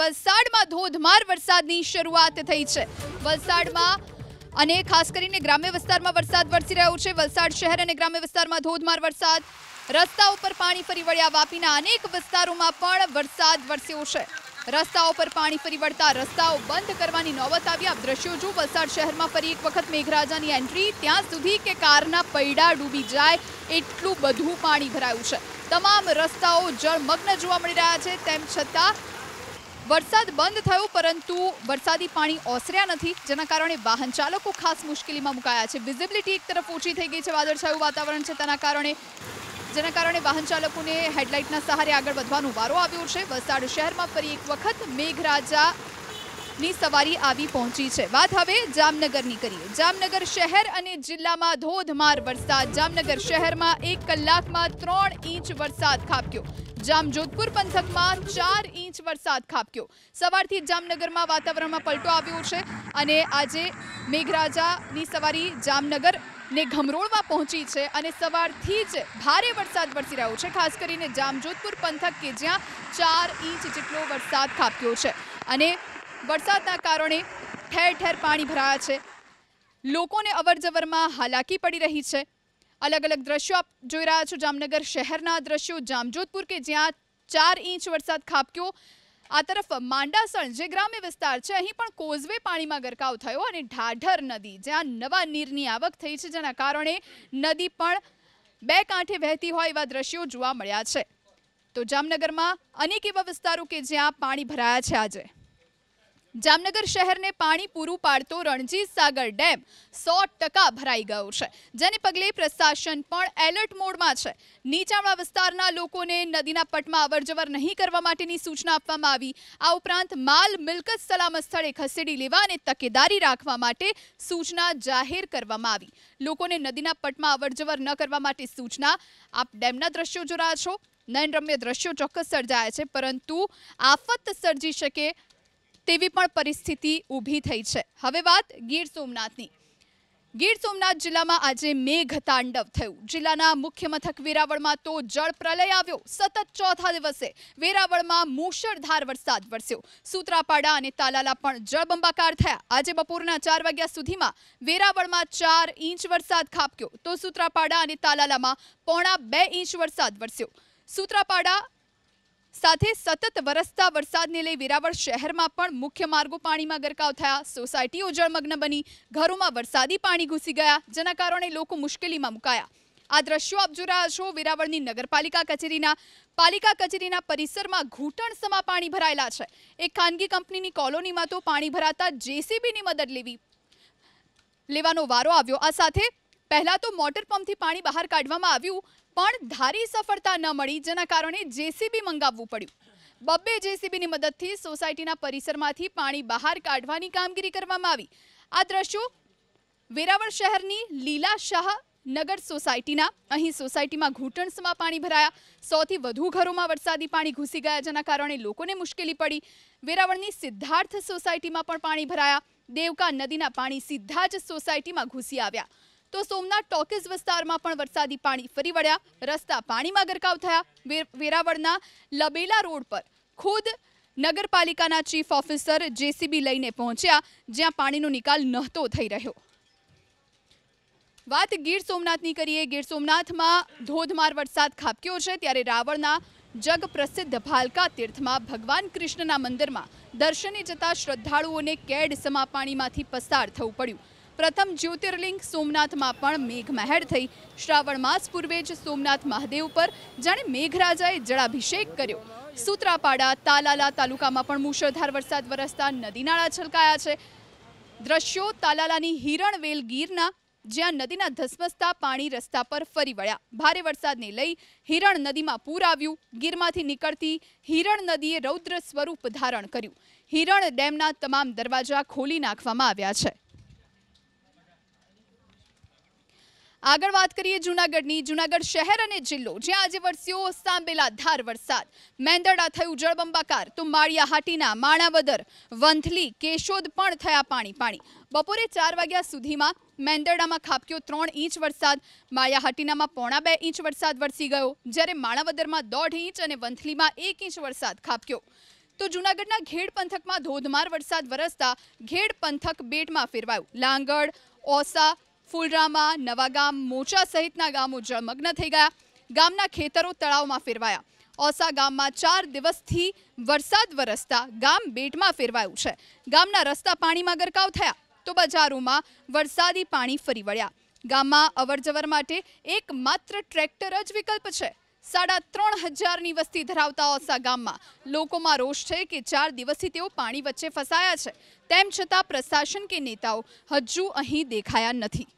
વલસાડમાં ધોધમાર વરસાદની શરૂઆત થઈ છે વલસાડમાં અને ખાસ કરીને ગ્રામ્ય વિસ્તારમાં વરસાદ વરસી રહ્યો છે વલસાડ શહેર અને ગ્રામ્ય વિસ્તારમાં ધોધમાર વરસાદ રસ્તા ઉપર પાણી ફરી વળ્યા વાપીના અનેક વિસ્તારોમાં પણ વરસાદ વરસ્યો છે રસ્તાઓ પર પાણી ફરી વળતા રસ્તાઓ બંધ કરવાની નોબત આવી આપ દ્રશ્યો જો વલસાડ શહેરમાં ફરી એક વખત મેઘરાજાની એન્ટ્રી ત્યાં સુધી કે કારના પૈડા ડૂબી જાય એટલું બધું પાણી ભરાયું છે તમામ રસ્તાઓ જળમગ્ન જોવા મળી રહ્યા છે તેમ છતાં વરસાદ બંધ થયો પરંતુ વરસાદી પાણી ઓસર્યા નથી જેના કારણે વાહન ચાલકો ખાસ મુશ્કેલીમાં મુકાયા છે વિઝિબિલિટી એક તરફ ઓછી થઈ ગઈ છે વાદળછાયું વાતાવરણ છે તેના કારણે જેના કારણે વાહન ચાલકોને હેડલાઇટના સહારે આગળ વધવાનો વારો આવ્યો છે વલસાડ શહેરમાં ફરી એક વખત મેઘરાજા તરફની સવારી આવી પહોંચી છે વાત હવે જામનગરની કરીએ જામનગર શહેર અને જિલ્લામાં ધોધમાર વરસાદ જામનગર શહેરમાં એક કલાકમાં ત્રણ ઇંચ વરસાદ ખાબક્યો જામજોધપુર પંથકમાં ચાર ઇંચ વરસાદ ખાબક્યો સવારથી જામનગરમાં વાતાવરણમાં પલટો આવ્યો છે અને આજે મેઘરાજાની સવારી જામનગર ને ઘમરોળમાં પહોંચી છે અને સવારથી જ ભારે વરસાદ વરસી રહ્યો છે ખાસ કરીને જામજોધપુર પંથક કે જ્યાં ચાર ઇંચ જેટલો વરસાદ ખાબક્યો છે અને વરસાદના કારણે ઠેર ઠેર પાણી ભરાયા છે લોકોને અવરજવરમાં હાલાકી પડી રહી છે અલગ અલગ દ્રશ્યો આપ જોઈ રહ્યા છો જામનગર શહેરના દ્રશ્યો જામજોધપુર કે જ્યાં ચાર ઇંચ વરસાદ ખાબક્યો આ તરફ માંડાસણ જે ગ્રામ્ય વિસ્તાર છે અહીં પણ કોઝવે પાણીમાં ગરકાવ થયો અને ઢાઢર નદી જ્યાં નવા નીરની આવક થઈ છે જેના કારણે નદી પણ બે કાંઠે વહેતી હોય એવા દ્રશ્યો જોવા મળ્યા છે તો જામનગરમાં અનેક એવા વિસ્તારો કે જ્યાં પાણી ભરાયા છે આજે જામનગર શહેરને પાણી પૂરું પાડતો રણજીત સાગર ડેમ સો ટકા ભરાઈ ગયો છે જેને પગલે પ્રશાસન પણ એલર્ટ મોડમાં છે નીચાણવાળા વિસ્તારના લોકોને નદીના પટમાં અવરજવર નહીં કરવા માટેની સૂચના આપવામાં આવી આ ઉપરાંત માલ મિલકત સલામત સ્થળે ખસેડી લેવા અને તકેદારી રાખવા માટે સૂચના જાહેર કરવામાં આવી લોકોને નદીના પટમાં અવરજવર ન કરવા માટે સૂચના આપ ડેમના દ્રશ્યો જોયા છો નયનરમ્ય દ્રશ્યો ચોક્કસ સર્જાયા છે પરંતુ આફત સર્જી શકે તેવી પણ પરિસ્થિતિ ઊભી થઈ છે હવે વાત ગીર સોમનાથની ગીર સોમનાથ જિલ્લામાં આજે મેઘ તાંડવ થયું જિલ્લાના મુખ્ય મથક વેરાવળમાં તો જળ પ્રલય આવ્યો સતત ચોથા દિવસે વેરાવળમાં મુશળધાર વરસાદ વરસ્યો સુત્રાપાડા અને તાલાલા પણ જળબંબાકાર થયા આજે બપોરના ચાર વાગ્યા સુધીમાં વેરાવળમાં ચાર ઇંચ વરસાદ ખાબક્યો તો સુત્રાપાડા અને તાલાલામાં પોણા બે ઇંચ વરસાદ વરસ્યો સૂત્રાપાડા સાથે સતત વરસતા વરસાદને લઈ વેરાવળ શહેરમાં પણ મુખ્ય માર્ગો પાણીમાં ગરકાવ થયા સોસાયટીઓ જળમગ્ન બની ઘરોમાં વરસાદી પાણી ઘૂસી ગયા જેના કારણે લોકો મુશ્કેલીમાં મુકાયા આ દ્રશ્યો આપ જોઈ રહ્યા છો વેરાવળની નગરપાલિકા કચેરીના પાલિકા કચેરીના પરિસરમાં ઘૂંટણ સમા પાણી ભરાયેલા છે એક ખાનગી કંપનીની કોલોનીમાં તો પાણી ભરાતા જેસીબીની મદદ લેવી લેવાનો વારો આવ્યો આ સાથે પહેલાં તો મોટર પંપથી પાણી બહાર કાઢવામાં આવ્યું પણ ધારી સફળતા ન મળી જેના કારણે જેસીબી મંગાવવું પડ્યું બબ્બે જેસીબીની મદદથી સોસાયટીના પરિસરમાંથી પાણી બહાર કાઢવાની કામગીરી કરવામાં આવી આ દ્રશ્યો વેરાવળ શહેરની લીલા શાહ નગર સોસાયટીના અહીં સોસાયટીમાં ઘૂંટણસમાં પાણી ભરાયા સૌથી વધુ ઘરોમાં વરસાદી પાણી ઘૂસી ગયા જેના કારણે લોકોને મુશ્કેલી પડી વેરાવળની સિદ્ધાર્થ સોસાયટીમાં પણ પાણી ભરાયા દેવકા નદીના પાણી સીધા જ સોસાયટીમાં ઘૂસી આવ્યા તો સોમનાથ ટોકીઝ વિસ્તારમાં પણ વરસાદી પાણી ફરી વળ્યા રસ્તા પાણીમાં ગરકાવ થયા વેરાવળના લબેલા રોડ પર ખુદ નગરપાલિકાના ચીફ ઓફિસર જેસીબી લઈને પહોંચ્યા જ્યાં પાણીનો નિકાલ નહોતો થઈ રહ્યો વાત ગીર સોમનાથની કરીએ ગીર સોમનાથમાં ધોધમાર વરસાદ ખાબક્યો છે ત્યારે રાવળના જગ પ્રસિદ્ધ ભાલકા તીર્થમાં ભગવાન કૃષ્ણના મંદિરમાં દર્શને જતા શ્રદ્ધાળુઓને કેડ સમા પાણીમાંથી પસાર થવું પડ્યું પ્રથમ જ્યોતિર્લિંગ સોમનાથમાં પણ મેઘમહેર થઈ શ્રાવણ માસ પૂર્વે જ સોમનાથ મહાદેવ પર જાણે મેઘરાજાએ જળાભિષેક કર્યો સુત્રાપાડા તાલાલા તાલુકામાં પણ મુશળધાર વરસાદ વરસતા નદીનાળા છલકાયા છે દ્રશ્યો તાલાલાની હિરણવેલ ગીરના જ્યાં નદીના ધસમસતા પાણી રસ્તા પર ફરી વળ્યા ભારે વરસાદને લઈ હિરણ નદીમાં પૂર આવ્યું ગીરમાંથી નીકળતી હિરણ નદીએ રૌદ્ર સ્વરૂપ ધારણ કર્યું હિરણ ડેમના તમામ દરવાજા ખોલી નાખવામાં આવ્યા છે આગળ વાત કરીએ જૂનાગઢની જૂનાગઢ શહેર અને જિલ્લો જ્યાં આજે વરસ્યો સાંભેલા ધાર વરસાદ મેંદરડા થયું જળબંબાકાર તો માળિયા હાટીના માણાવદર વંથલી કેશોદ પણ થયા પાણી પાણી બપોરે ચાર વાગ્યા સુધીમાં મેંદરડામાં ખાબક્યો ત્રણ ઇંચ વરસાદ માળિયાહાટીનામાં પોણા બે ઇંચ વરસાદ વરસી ગયો જ્યારે માણાવદરમાં દોઢ ઇંચ અને વંથલીમાં એક ઇંચ વરસાદ ખાબક્યો તો જૂનાગઢના ઘેડ પંથકમાં ધોધમાર વરસાદ વરસતા ઘેડ પંથક બેટમાં ફેરવાયું લાંગડ ઓસા ફૂલરામા નવાગામ મોચા સહિતના ગામો જળમગ્ન થઈ ગયા ગામના ખેતરો તળાવમાં ફેરવાયા ઓસા ગામમાં ચાર દિવસથી વરસાદ વરસતા ગામ બેટમાં ફેરવાયું છે ગામના રસ્તા પાણીમાં ગરકાવ થયા તો બજારોમાં વરસાદી પાણી ફરી વળ્યા ગામમાં અવરજવર માટે એકમાત્ર ટ્રેક્ટર જ વિકલ્પ છે સાડા ત્રણ હજારની વસ્તી ધરાવતા ઓસા ગામમાં લોકોમાં રોષ છે કે ચાર દિવસથી તેઓ પાણી વચ્ચે ફસાયા છે તેમ છતાં પ્રશાસન કે નેતાઓ હજુ અહીં દેખાયા નથી